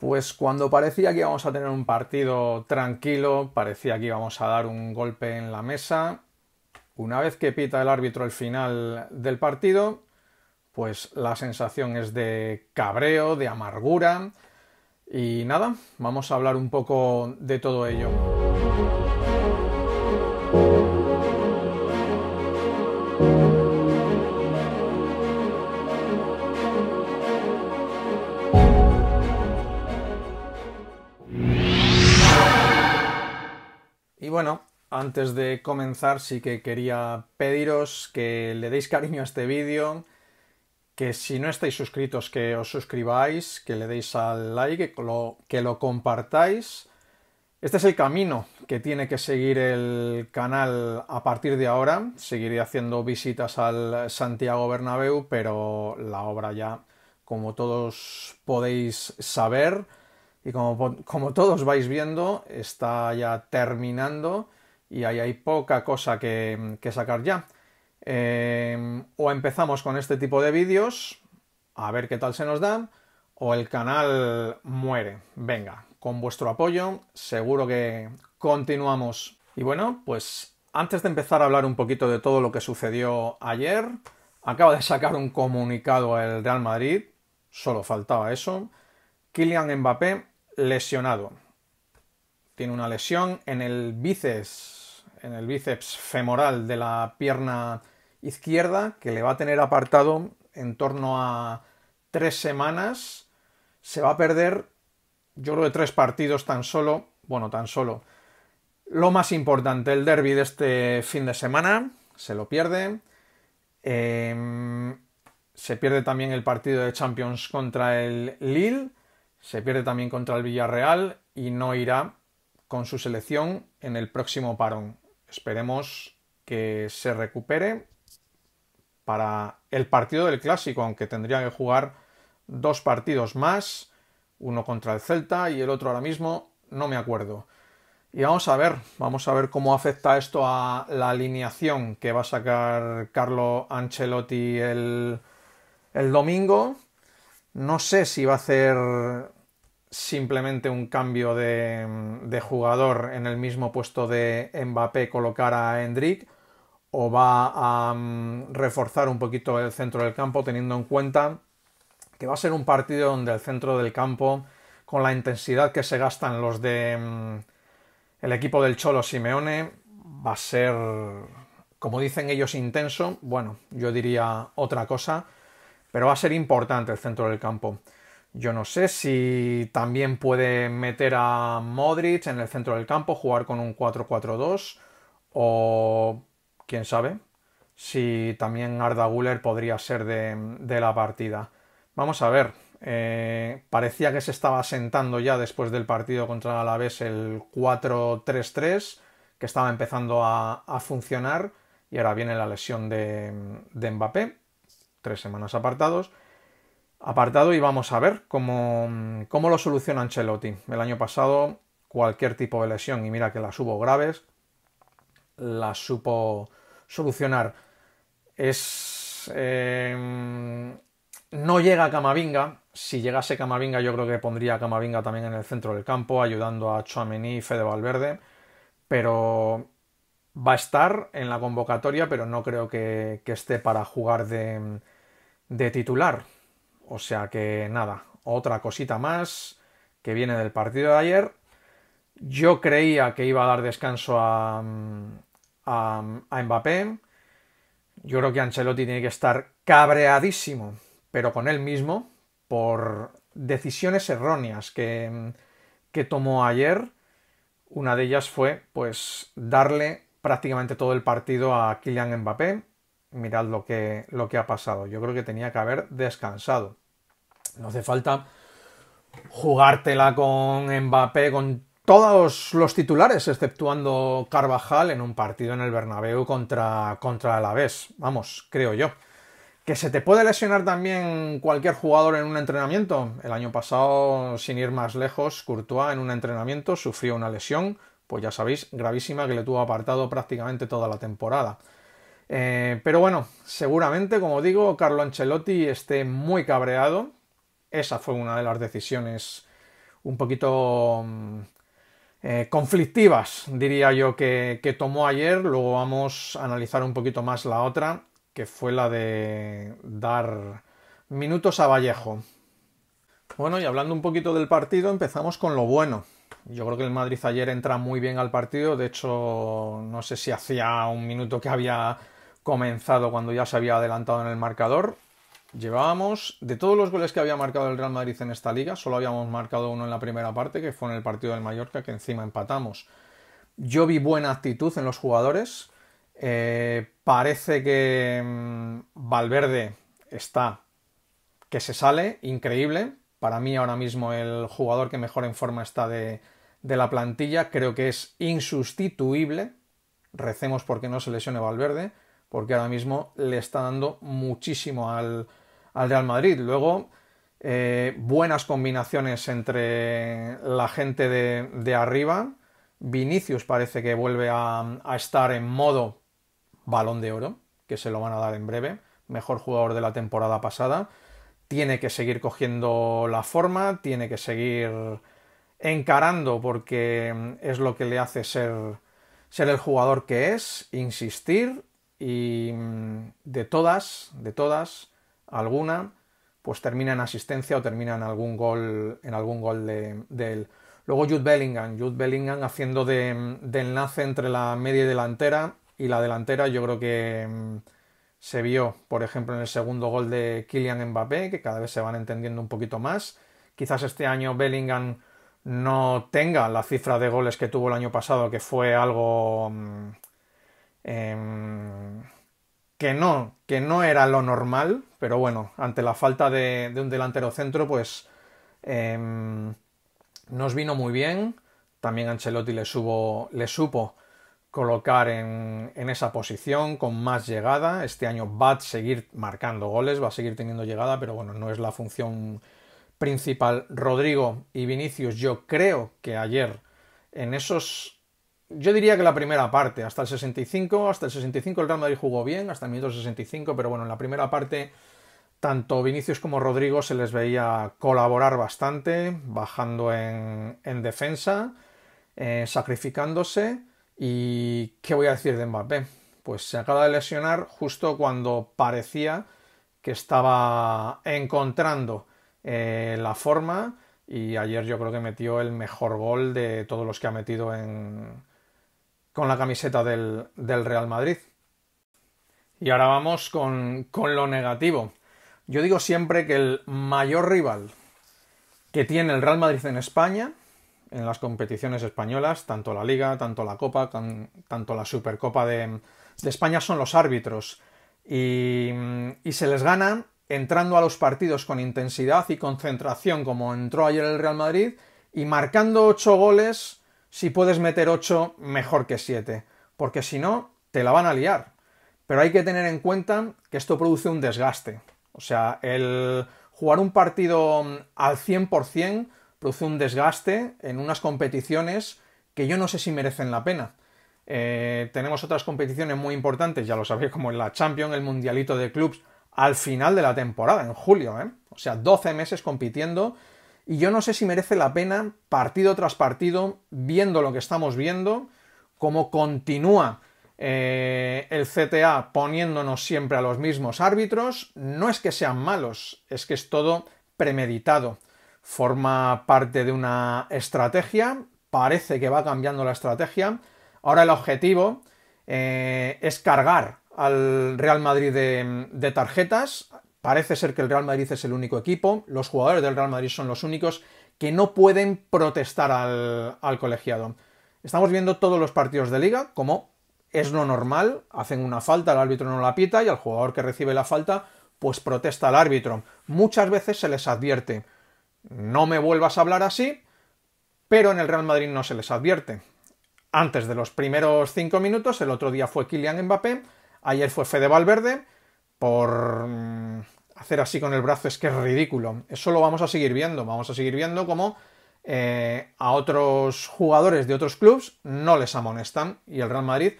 Pues cuando parecía que íbamos a tener un partido tranquilo, parecía que íbamos a dar un golpe en la mesa, una vez que pita el árbitro el final del partido, pues la sensación es de cabreo, de amargura y nada, vamos a hablar un poco de todo ello. antes de comenzar sí que quería pediros que le deis cariño a este vídeo, que si no estáis suscritos que os suscribáis, que le deis al like, que lo, compartáis. Este es el camino que tiene que seguir el canal a partir de ahora. Seguiré haciendo visitas al Santiago Bernabéu, pero la obra ya, como todos podéis saber, y como, todos vais viendo, está ya terminando y ahí hay poca cosa que, sacar ya. Em, o empezamos con este tipo de vídeos, a ver qué tal se nos dan, o el canal muere. Venga, con vuestro apoyo, seguro que continuamos. Y bueno, pues antes de empezar a hablar un poquito de todo lo que sucedió ayer, acaba de sacar un comunicado el Real Madrid, solo faltaba eso. Kylian Mbappé lesionado. Tiene una lesión en el bíceps en el bíceps femoral de la pierna izquierda, que le va a tener apartado en torno a tres semanas. Se va a perder, yo creo, de tres partidos tan solo. Bueno, tan solo. Lo más importante, el derby de este fin de semana, se lo pierde. Em, se pierde también el partido de Champions contra el Lille. Se pierde también contra el Villarreal y no irá con su selección en el próximo parón. Esperemos que se recupere para el partido del clásico, aunque tendría que jugar dos partidos más, uno contra el Celta y el otro ahora mismo, no me acuerdo. Y vamos a ver, vamos a ver cómo afecta esto a la alineación que va a sacar Carlo Ancelotti el, el domingo. No sé si va a hacer simplemente un cambio de, jugador en el mismo puesto de Mbappé colocar a Hendrik o va a mm, reforzar un poquito el centro del campo teniendo en cuenta que va a ser un partido donde el centro del campo con la intensidad que se gastan los de mm, el equipo del Cholo Simeone va a ser como dicen ellos intenso, bueno, yo diría otra cosa, pero va a ser importante el centro del campo. Yo no sé si también puede meter a Modric en el centro del campo, jugar con un 4-4-2 o quién sabe si también Arda Guller podría ser de, la partida. Vamos a ver, eh, parecía que se estaba sentando ya después del partido contra Alavés el 4-3-3 que estaba empezando a, funcionar y ahora viene la lesión de Mbappé, tres semanas apartados apartado y vamos a ver cómo, lo soluciona Ancelotti. El año pasado cualquier tipo de lesión y mira que las hubo graves, las supo solucionar. Es... Em, no llega Camavinga. Si llegase Camavinga yo creo que pondría a Camavinga también en el centro del campo ayudando a Chouameni y Fede Valverde. Pero va a estar en la convocatoria, pero no creo que, esté para jugar de titular. O sea que nada, otra cosita más que viene del partido de ayer. Yo creía que iba a dar descanso a, mm, Mbappé. Yo creo que Ancelotti tiene que estar cabreadísimo, pero con él mismo, por decisiones erróneas mm, que, tomó ayer. Una de ellas fue, pues, darle prácticamente todo el partido a Kylian Mbappé. Mirad lo que, lo que ha pasado. Yo creo que tenía que haber descansado. No hace falta jugártela con Mbappé, con todos los titulares, exceptuando Carvajal, en un partido en el Bernabéu contra, contra Alavés. Vamos, creo yo. ¿Que se te puede lesionar también cualquier jugador en un entrenamiento? El año pasado, sin ir más lejos, Courtois en un entrenamiento sufrió una lesión, pues ya sabéis, gravísima, que le tuvo apartado prácticamente toda la temporada. Eh, pero bueno, seguramente, como digo, Carlo Ancelotti esté muy cabreado esa fue una de las decisiones un poquito mm, eh, conflictivas, diría yo, que, que, tomó ayer. Luego vamos a analizar un poquito más la otra, que fue la de dar minutos a Vallejo. Bueno, y hablando un poquito del partido, empezamos con lo bueno. Yo creo que el Madrid ayer entra muy bien al partido. De hecho, no sé si hacía un minuto que había comenzado cuando ya se había adelantado en el marcador. Llevábamos, de todos los goles que había marcado el Real Madrid en esta liga, solo habíamos marcado uno en la primera parte, que fue en el partido del Mallorca, que encima empatamos. Yo vi buena actitud en los jugadores. Eh, parece que mm, Valverde está que se sale, increíble. Para mí ahora mismo el jugador que mejor en forma está de la plantilla, creo que es insustituible. Recemos porque no se lesione Valverde, porque ahora mismo le está dando muchísimo al, al Real Madrid. Luego, eh, buenas combinaciones entre la gente de, arriba. Vinicius parece que vuelve a, a, estar en modo balón de oro, que se lo van a dar en breve. Mejor jugador de la temporada pasada. Tiene que seguir cogiendo la forma, tiene que seguir encarando porque es lo que le hace ser, ser el jugador que es, insistir y mm, de todas, de todas, alguna, pues termina en asistencia o termina en algún gol, en algún gol de, él. Luego Jude Bellingham, Jude Bellingham haciendo de, enlace entre la media delantera y la delantera yo creo que mm, se vio, por ejemplo, en el segundo gol de Kylian Mbappé, que cada vez se van entendiendo un poquito más. Quizás este año Bellingham no tenga la cifra de goles que tuvo el año pasado, que fue algo... Mm, em, que no, que no era lo normal, pero bueno, ante la falta de, un delantero centro, pues em, nos vino muy bien. También Ancelotti le, le supo colocar en, en, esa posición con más llegada. Este año va a seguir marcando goles, va a seguir teniendo llegada, pero bueno, no es la función principal. Rodrigo y Vinicius, yo creo que ayer en esos yo diría que la primera parte, hasta el 65, hasta el 65 el Real Madrid jugó bien, hasta el minuto 65, pero bueno, en la primera parte tanto Vinicius como Rodrigo se les veía colaborar bastante, bajando en, defensa, eh, sacrificándose. ¿Y qué voy a decir de Mbappé? Pues se acaba de lesionar justo cuando parecía que estaba encontrando eh, la forma y ayer yo creo que metió el mejor gol de todos los que ha metido en, con la camiseta del, Real Madrid. Y ahora vamos con, lo negativo. Yo digo siempre que el mayor rival que tiene el Real Madrid en España, en las competiciones españolas, tanto la Liga, tanto la Copa, tanto la Supercopa de, España, son los árbitros. Y, y, se les gana entrando a los partidos con intensidad y concentración, como entró ayer el Real Madrid, y marcando ocho goles si puedes meter 8, mejor que 7, porque si no, te la van a liar. Pero hay que tener en cuenta que esto produce un desgaste. O sea, el jugar un partido mm, al 100% produce un desgaste en unas competiciones que yo no sé si merecen la pena. Eh, tenemos otras competiciones muy importantes, ya lo sabéis, como la Champions, el Mundialito de Clubs, al final de la temporada, en julio. ¿eh? O sea, 12 meses compitiendo y yo no sé si merece la pena, partido tras partido, viendo lo que estamos viendo, cómo continúa eh, el CTA poniéndonos siempre a los mismos árbitros. No es que sean malos, es que es todo premeditado. Forma parte de una estrategia, parece que va cambiando la estrategia. Ahora el objetivo eh, es cargar al Real Madrid de tarjetas, Parece ser que el Real Madrid es el único equipo, los jugadores del Real Madrid son los únicos que no pueden protestar al, colegiado. Estamos viendo todos los partidos de liga como es lo normal, hacen una falta, el árbitro no la pita y al jugador que recibe la falta pues protesta al árbitro. Muchas veces se les advierte, no me vuelvas a hablar así, pero en el Real Madrid no se les advierte. Antes de los primeros cinco minutos, el otro día fue Kylian Mbappé, ayer fue Fede Valverde, por mm, hacer así con el brazo es que es ridículo. Eso lo vamos a seguir viendo. Vamos a seguir viendo cómo eh, a otros jugadores de otros clubes no les amonestan y el Real Madrid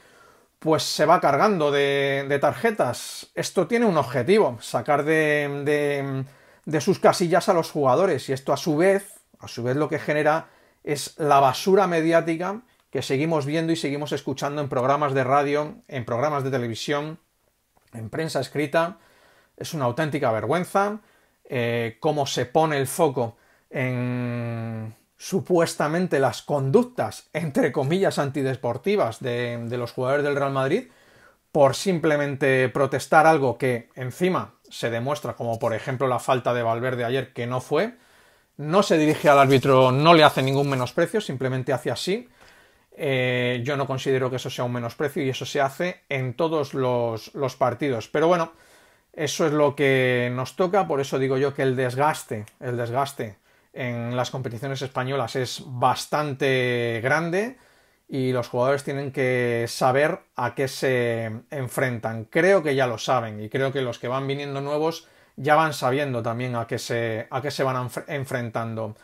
pues se va cargando de, tarjetas. Esto tiene un objetivo, sacar de, de, sus casillas a los jugadores y esto a su vez, a su vez lo que genera es la basura mediática que seguimos viendo y seguimos escuchando en programas de radio, en programas de televisión, en prensa escrita es una auténtica vergüenza. Eh, cómo se pone el foco en supuestamente las conductas, entre comillas, antidesportivas de, de los jugadores del Real Madrid por simplemente protestar algo que encima se demuestra, como por ejemplo la falta de Valverde ayer, que no fue. No se dirige al árbitro, no le hace ningún menosprecio, simplemente hace así eh, yo no considero que eso sea un menosprecio y eso se hace en todos los, partidos. Pero bueno, eso es lo que nos toca, por eso digo yo que el desgaste, el desgaste en las competiciones españolas es bastante grande y los jugadores tienen que saber a qué se enfrentan. Creo que ya lo saben y creo que los que van viniendo nuevos ya van sabiendo también a qué se, a qué se van enfrentando.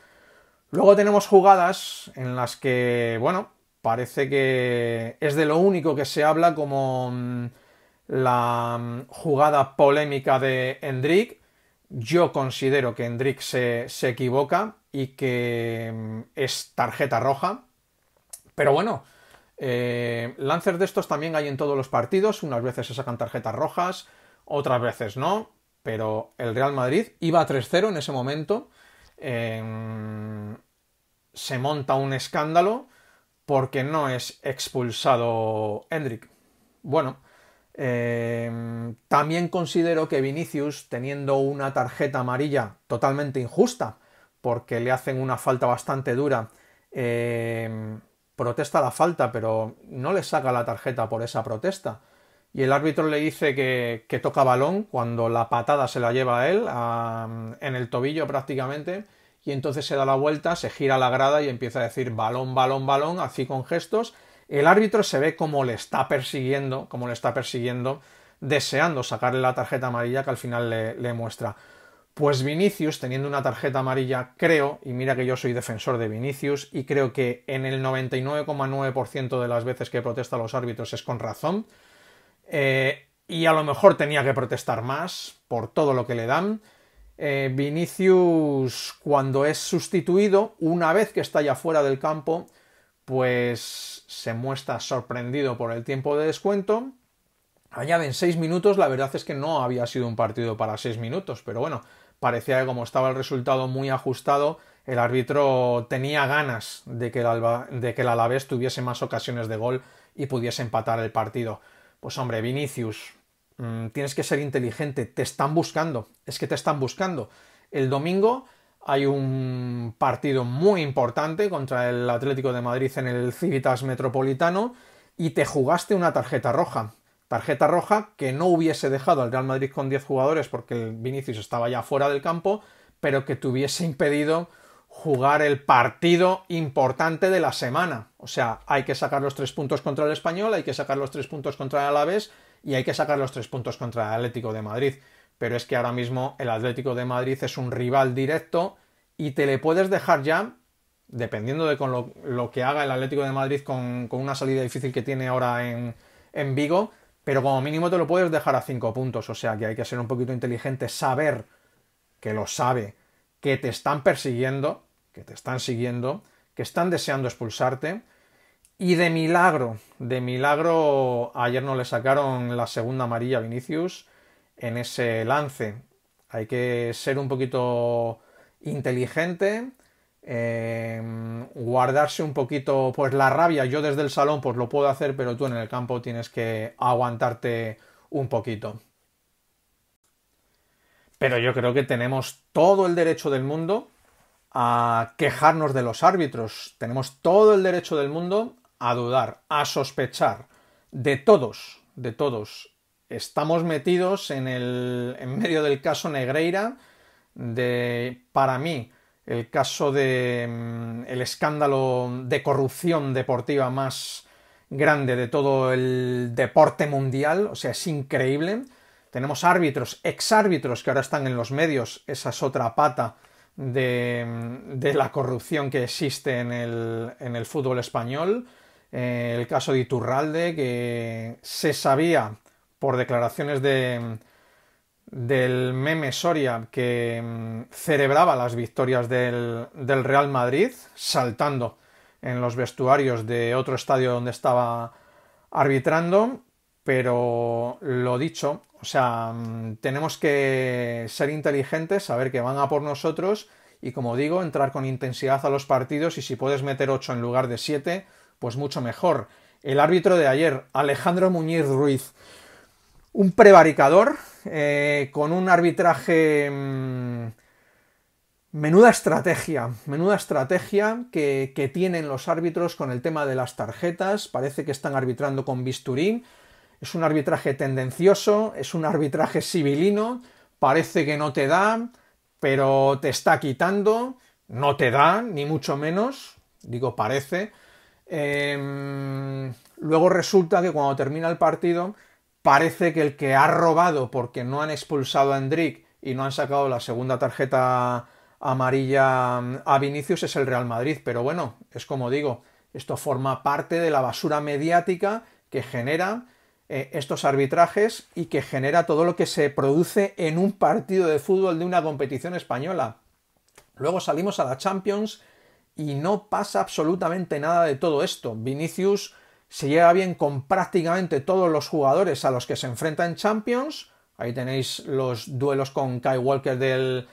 Luego tenemos jugadas en las que, bueno, parece que es de lo único que se habla como mm, la mm, jugada polémica de Hendrik. Yo considero que Hendrik se, equivoca y que mm, es tarjeta roja. Pero bueno, eh, lancers de estos también hay en todos los partidos. Unas veces se sacan tarjetas rojas, otras veces no. Pero el Real Madrid iba a 3-0 en ese momento. Em, se monta un escándalo porque no es expulsado Hendrik. Bueno, eh, también considero que Vinicius, teniendo una tarjeta amarilla totalmente injusta, porque le hacen una falta bastante dura, eh, protesta la falta, pero no le saca la tarjeta por esa protesta. Y el árbitro le dice que, toca balón cuando la patada se la lleva a él, en el tobillo prácticamente, y entonces se da la vuelta, se gira la grada y empieza a decir balón, balón, balón, así con gestos. El árbitro se ve como le está persiguiendo, como le está persiguiendo, deseando sacarle la tarjeta amarilla que al final le, muestra. Pues Vinicius, teniendo una tarjeta amarilla, creo, y mira que yo soy defensor de Vinicius, y creo que en el 99,9% de las veces que protesta a los árbitros es con razón, eh, y a lo mejor tenía que protestar más por todo lo que le dan, eh, Vinicius cuando es sustituido, una vez que está ya fuera del campo, pues se muestra sorprendido por el tiempo de descuento. Añaden seis minutos, la verdad es que no había sido un partido para seis minutos, pero bueno, parecía que como estaba el resultado muy ajustado, el árbitro tenía ganas de que el, de que el Alavés tuviese más ocasiones de gol y pudiese empatar el partido. Pues hombre, Vinicius, Mm, tienes que ser inteligente, te están buscando, es que te están buscando. El domingo hay un partido muy importante contra el Atlético de Madrid en el Civitas Metropolitano y te jugaste una tarjeta roja. Tarjeta roja que no hubiese dejado al Real Madrid con 10 jugadores porque el Vinicius estaba ya fuera del campo, pero que te hubiese impedido jugar el partido importante de la semana. O sea, hay que sacar los tres puntos contra el español, hay que sacar los tres puntos contra el Alavés y hay que sacar los tres puntos contra el Atlético de Madrid. Pero es que ahora mismo el Atlético de Madrid es un rival directo y te le puedes dejar ya, dependiendo de con lo, que haga el Atlético de Madrid con, una salida difícil que tiene ahora en, en Vigo, pero como mínimo te lo puedes dejar a cinco puntos. O sea que hay que ser un poquito inteligente, saber que lo sabe, que te están persiguiendo, que te están siguiendo, que están deseando expulsarte y de milagro, de milagro, ayer no le sacaron la segunda amarilla a Vinicius en ese lance. Hay que ser un poquito inteligente, em, guardarse un poquito pues la rabia. Yo desde el salón pues lo puedo hacer, pero tú en el campo tienes que aguantarte un poquito. Pero yo creo que tenemos todo el derecho del mundo a quejarnos de los árbitros. Tenemos todo el derecho del mundo a dudar, a sospechar de todos, de todos. Estamos metidos en, el, en medio del caso Negreira, de, para mí, el caso de mm, el escándalo de corrupción deportiva más grande de todo el deporte mundial, o sea, es increíble. Tenemos árbitros, exárbitros que ahora están en los medios, esa es otra pata de, mm, de la corrupción que existe en el, en el fútbol español el caso de Iturralde, que se sabía por declaraciones de, del meme Soria que mm, celebraba las victorias del, del Real Madrid, saltando en los vestuarios de otro estadio donde estaba arbitrando, pero lo dicho, o sea, mm, tenemos que ser inteligentes, saber que van a por nosotros y como digo, entrar con intensidad a los partidos y si puedes meter 8 en lugar de 7, pues mucho mejor. El árbitro de ayer, Alejandro Muñiz Ruiz, un prevaricador eh, con un arbitraje... Mm, menuda estrategia, menuda estrategia que, tienen los árbitros con el tema de las tarjetas. Parece que están arbitrando con bisturí. Es un arbitraje tendencioso, es un arbitraje civilino. Parece que no te da, pero te está quitando. No te da, ni mucho menos. Digo, parece Em, luego resulta que cuando termina el partido, parece que el que ha robado porque no han expulsado a Hendrik y no han sacado la segunda tarjeta amarilla em, a Vinicius es el Real Madrid. Pero bueno, es como digo, esto forma parte de la basura mediática que genera eh, estos arbitrajes y que genera todo lo que se produce en un partido de fútbol de una competición española. Luego salimos a la Champions y no pasa absolutamente nada de todo esto. Vinicius se lleva bien con prácticamente todos los jugadores a los que se enfrenta en Champions. Ahí tenéis los duelos con Kai Walker del,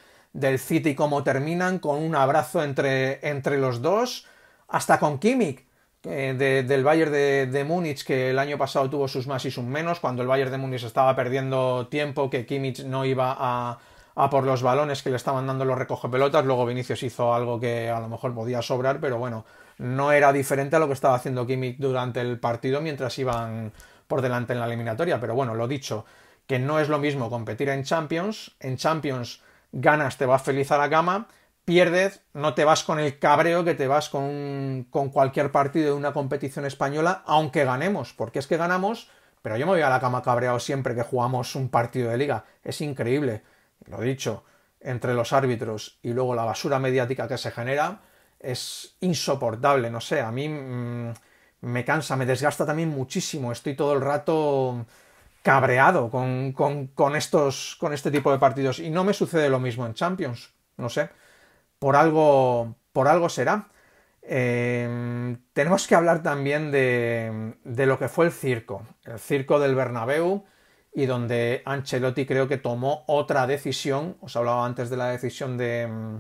City cómo terminan, con un abrazo entre, entre los dos, hasta con Kimmich. Eh, del Bayern de, de, Múnich, que el año pasado tuvo sus más y sus menos, cuando el Bayern de Múnich estaba perdiendo tiempo, que Kimmich no iba a, a por los balones que le estaban dando los recogepelotas. Luego Vinicius hizo algo que a lo mejor podía sobrar, pero bueno, no era diferente a lo que estaba haciendo Kimmich durante el partido mientras iban por delante en la eliminatoria. Pero bueno, lo dicho, que no es lo mismo competir en Champions. En Champions ganas, te vas feliz a la cama, pierdes, no te vas con el cabreo que te vas con, con cualquier partido de una competición española, aunque ganemos, porque es que ganamos. Pero yo me voy a la cama cabreado siempre que jugamos un partido de liga. Es increíble lo dicho, entre los árbitros y luego la basura mediática que se genera, es insoportable, no sé, a mí mm, me cansa, me desgasta también muchísimo, estoy todo el rato cabreado con, estos, con este tipo de partidos y no me sucede lo mismo en Champions, no sé, por algo, por algo será. Em, tenemos que hablar también de, de, lo que fue el circo, el circo del Bernabéu, y donde Ancelotti creo que tomó otra decisión, os hablaba antes de la decisión de, mm,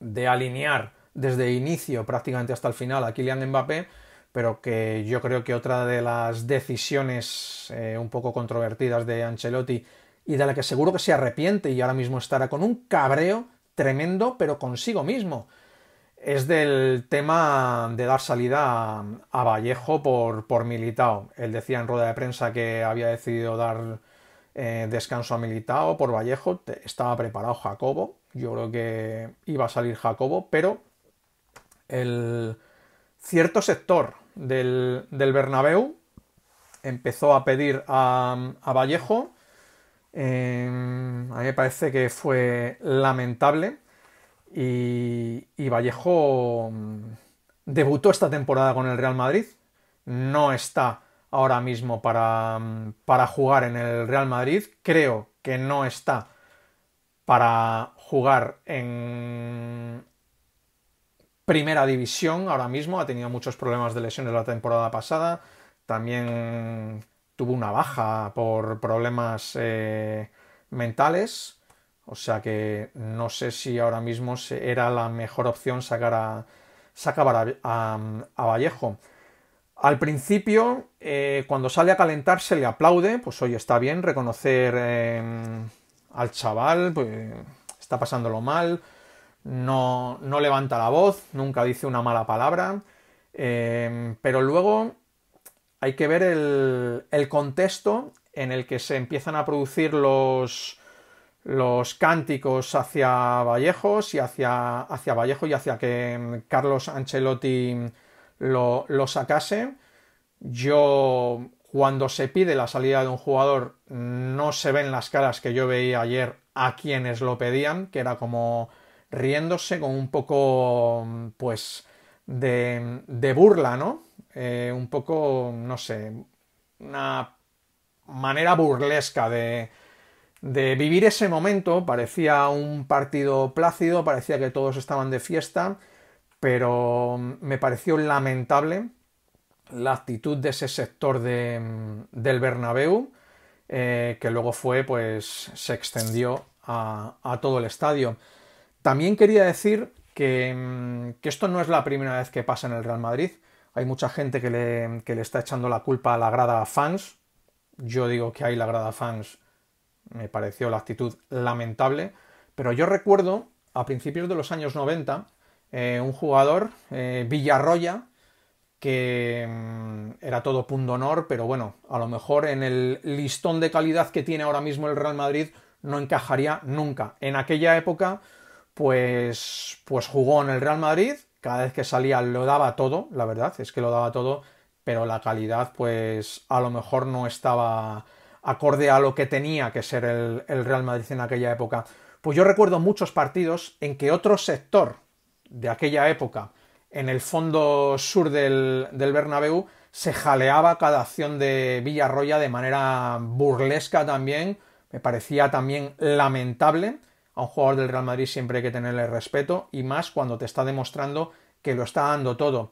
de alinear desde inicio prácticamente hasta el final a Kylian Mbappé, pero que yo creo que otra de las decisiones eh, un poco controvertidas de Ancelotti y de la que seguro que se arrepiente y ahora mismo estará con un cabreo tremendo, pero consigo mismo es del tema de dar salida a, Vallejo por, Militao. Él decía en rueda de prensa que había decidido dar eh, descanso a Militao por Vallejo. Estaba preparado Jacobo. Yo creo que iba a salir Jacobo, pero el cierto sector del, del Bernabéu empezó a pedir a, Vallejo. Eh, a mí me parece que fue lamentable y, Vallejo mm, debutó esta temporada con el Real Madrid. No está ahora mismo mm, para, jugar en el Real Madrid. Creo que no está para jugar en primera división ahora mismo. Ha tenido muchos problemas de lesiones la temporada pasada. También tuvo una baja por problemas eh, mentales. O sea que no sé si ahora mismo era la mejor opción sacar a, a, Vallejo. Al principio, eh, cuando sale a calentar, se le aplaude, pues hoy está bien reconocer em, al chaval, pues está pasándolo mal, no, levanta la voz, nunca dice una mala palabra, em, pero luego hay que ver el, contexto en el que se empiezan a producir los, los cánticos hacia Vallejos y hacia, hacia Vallejo y hacia que Carlos Ancelotti lo, sacase. Yo, cuando se pide la salida de un jugador, no se ven las caras que yo veía ayer a quienes lo pedían, que era como riéndose con un poco, pues, de, de burla, ¿no? Eh, un poco, no sé, una manera burlesca de, de vivir ese momento, parecía un partido plácido, parecía que todos estaban de fiesta, pero me pareció lamentable la actitud de ese sector del Bernabéu, eh, que luego fue, pues, se extendió a, todo el estadio. También quería decir mm, que, esto no es la primera vez que pasa en el Real Madrid. Hay mucha gente que le, que le está echando la culpa a la grada fans. Yo digo que hay la grada fans me pareció la actitud lamentable, pero yo recuerdo a principios de los años 90 eh, un jugador, eh, Villarroya, que mm, era todo punto honor, pero bueno, a lo mejor en el listón de calidad que tiene ahora mismo el Real Madrid no encajaría nunca. En aquella época, pues, pues jugó en el Real Madrid, cada vez que salía lo daba todo, la verdad, es que lo daba todo, pero la calidad pues a lo mejor no estaba acorde a lo que tenía que ser el, Real Madrid en aquella época. Pues yo recuerdo muchos partidos en que otro sector de aquella época, en el fondo sur del, del Bernabéu, se jaleaba cada acción de Villarroya de manera burlesca también. Me parecía también lamentable. A un jugador del Real Madrid siempre hay que tenerle respeto y más cuando te está demostrando que lo está dando todo,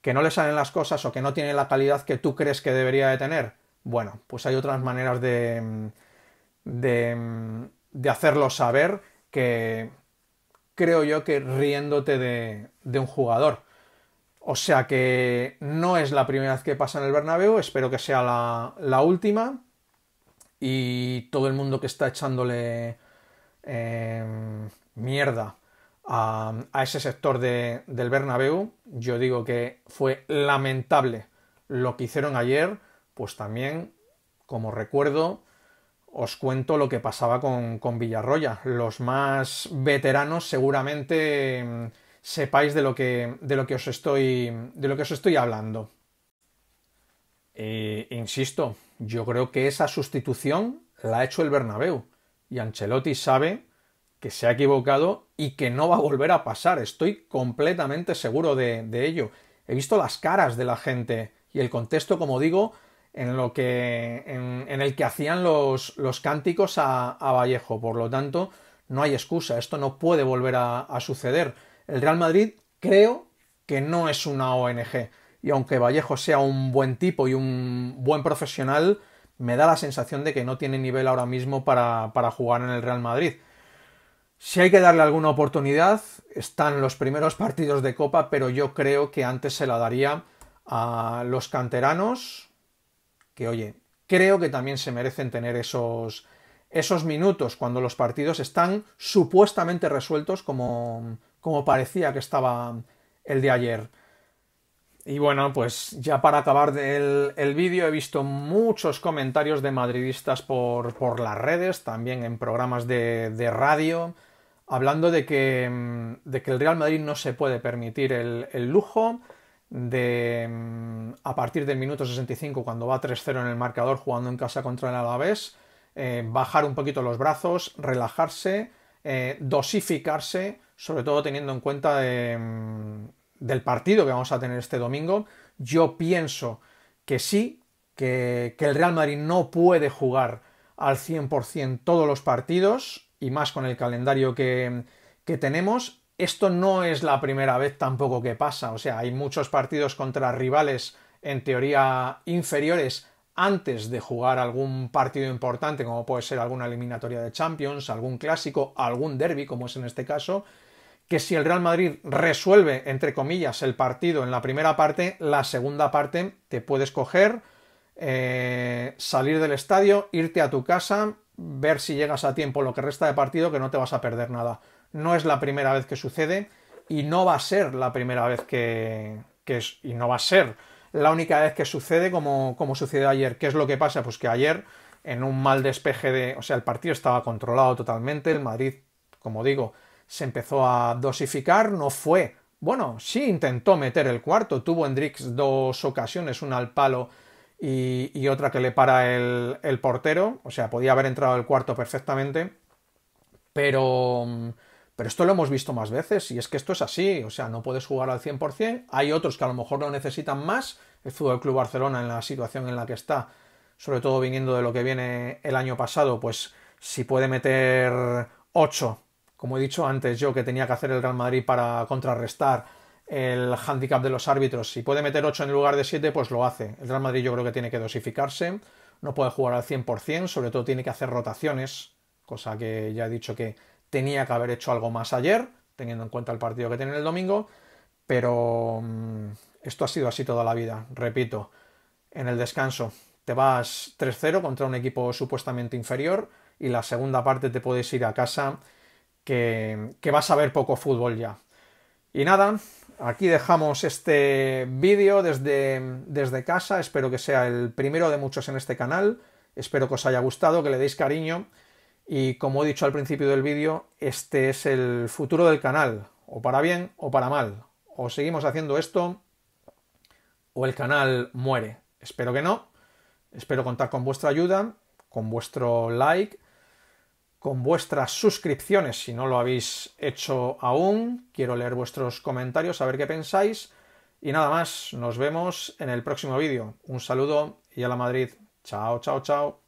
que no le salen las cosas o que no tiene la calidad que tú crees que debería de tener. Bueno, pues hay otras maneras de, de, hacerlo saber que creo yo que riéndote de, un jugador. O sea que no es la primera vez que pasa en el Bernabéu, espero que sea la, última y todo el mundo que está echándole em, mierda a, ese sector del Bernabéu, yo digo que fue lamentable lo que hicieron ayer pues también, como recuerdo, os cuento lo que pasaba con, Villarroya. Los más veteranos seguramente mm, sepáis de lo que, de lo que, os, estoy, de lo que os estoy hablando. Eh, insisto, yo creo que esa sustitución la ha hecho el Bernabéu. Y Ancelotti sabe que se ha equivocado y que no va a volver a pasar. Estoy completamente seguro de ello. He visto las caras de la gente y el contexto, como digo, en lo que en, el que hacían los, los cánticos a, Vallejo. Por lo tanto, no hay excusa, esto no puede volver a, suceder. El Real Madrid creo que no es una ONG y aunque Vallejo sea un buen tipo y un buen profesional, me da la sensación de que no tiene nivel ahora mismo para, para jugar en el Real Madrid. Si hay que darle alguna oportunidad, están los primeros partidos de Copa, pero yo creo que antes se la daría a los canteranos, que, oye, creo que también se merecen tener esos, esos minutos cuando los partidos están supuestamente resueltos como, como parecía que estaba el de ayer. Y bueno, pues ya para acabar el, el vídeo he visto muchos comentarios de madridistas por, por las redes, también en programas de, de radio, hablando de que, de que, el Real Madrid no se puede permitir el, el lujo de mm, a partir del minuto 65 cuando va 3-0 en el marcador jugando en casa contra el Alavés, eh, bajar un poquito los brazos, relajarse, eh, dosificarse, sobre todo teniendo en cuenta mm, del partido que vamos a tener este domingo. Yo pienso que sí, que, el Real Madrid no puede jugar al 100% todos los partidos y más con el calendario que, que tenemos esto no es la primera vez tampoco que pasa, o sea, hay muchos partidos contra rivales en teoría inferiores antes de jugar algún partido importante, como puede ser alguna eliminatoria de Champions, algún clásico, algún derby, como es en este caso, que si el Real Madrid resuelve, entre comillas, el partido en la primera parte, la segunda parte te puedes coger, eh, salir del estadio, irte a tu casa, ver si llegas a tiempo lo que resta de partido, que no te vas a perder nada no es la primera vez que sucede y no va a ser la primera vez que, que es, y no va a ser la única vez que sucede como, como sucedió ayer. ¿Qué es lo que pasa? Pues que ayer en un mal despeje de, o sea, el partido estaba controlado totalmente, el Madrid, como digo, se empezó a dosificar, no fue, bueno, sí intentó meter el cuarto, tuvo Hendrix dos ocasiones, una al palo y, y otra que le para el, el, portero, o sea, podía haber entrado el cuarto perfectamente, pero pero esto lo hemos visto más veces y es que esto es así, o sea, no puedes jugar al 100%, hay otros que a lo mejor lo necesitan más, el Fútbol Club Barcelona en la situación en la que está, sobre todo viniendo de lo que viene el año pasado, pues si puede meter 8, como he dicho antes yo que tenía que hacer el Real Madrid para contrarrestar el hándicap de los árbitros, si puede meter 8 en lugar de 7, pues lo hace. El Real Madrid yo creo que tiene que dosificarse, no puede jugar al 100%, sobre todo tiene que hacer rotaciones, cosa que ya he dicho que Tenía que haber hecho algo más ayer, teniendo en cuenta el partido que tiene el domingo, pero mm, esto ha sido así toda la vida. Repito, en el descanso te vas 3-0 contra un equipo supuestamente inferior y la segunda parte te puedes ir a casa que, vas a ver poco fútbol ya. Y nada, aquí dejamos este vídeo desde, desde casa. Espero que sea el primero de muchos en este canal. Espero que os haya gustado, que le deis cariño. Y como he dicho al principio del vídeo, este es el futuro del canal, o para bien o para mal. O seguimos haciendo esto o el canal muere. Espero que no. Espero contar con vuestra ayuda, con vuestro like, con vuestras suscripciones si no lo habéis hecho aún. Quiero leer vuestros comentarios, saber qué pensáis. Y nada más, nos vemos en el próximo vídeo. Un saludo y a la Madrid. Chao, chao, chao.